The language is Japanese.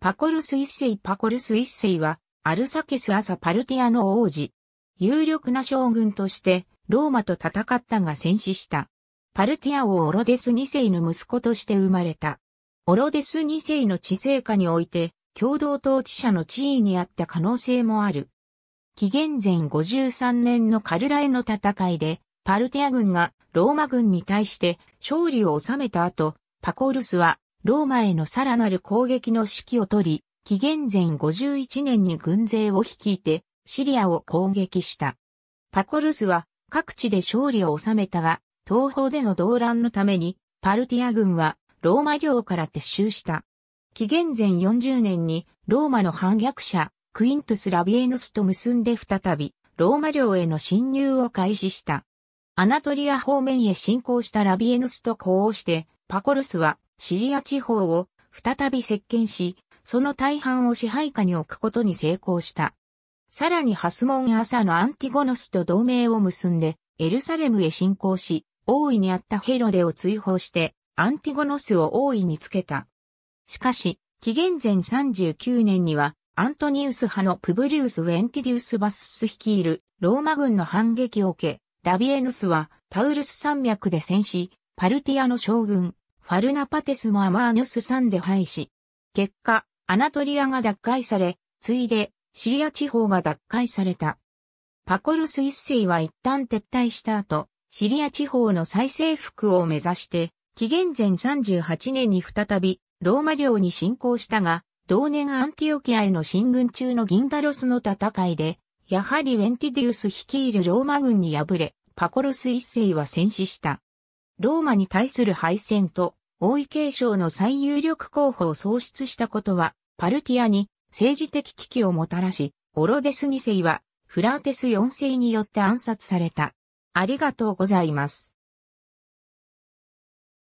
パコルス一世パコルス一世は、アルサケス朝パルティアの王子。有力な将軍として、ローマと戦ったが戦死した。パルティア王オロデス二世の息子として生まれた。オロデス二世の治世下において、共同統治者の地位にあった可能性もある。紀元前53年のカルラエの戦いで、パルティア軍がローマ軍に対して勝利を収めた後、パコルスはローマへのさらなる攻撃の指揮を取り、紀元前51年に軍勢を率いて、シリアを攻撃した。パコルスは各地で勝利を収めたが、東方での動乱のために、パルティア軍はローマ領から撤収した。紀元前40年にローマの反逆者、クイントス・ラビエヌスと結んで再び、ローマ領への侵入を開始した。アナトリア方面へ侵攻したラビエヌスと呼応して、パコルスはシリア地方を再び接見し、その大半を支配下に置くことに成功した。さらにハスモン・アサのアンティゴノスと同盟を結んで、エルサレムへ侵攻し、大いにあったヘロデを追放して、アンティゴノスを大いにつけた。しかし、紀元前39年には、アントニウス派のプブリウス・ウェンティィウス・バスス率いるローマ軍の反撃を受け、ラビエヌスはタウルス山脈で戦死、パルティアの将軍、ファルナパテスもアマーニョス3で敗し、結果、アナトリアが奪回され、ついで、シリア地方が奪回された。パコルス一世は一旦撤退した後、シリア地方の再征服を目指して、紀元前38年に再び、ローマ領に侵攻したが、同年アンティオキアへの進軍中のギンダロスの戦いで、やはりウェンティディウス率いるローマ軍に敗れ、パコルス一世は戦死した。ローマに対する敗戦と、王位継承の最有力候補を創出したことは、パルティアに政治的危機をもたらし、オロデス2世は、フラーテス4世によって暗殺された。ありがとうございます。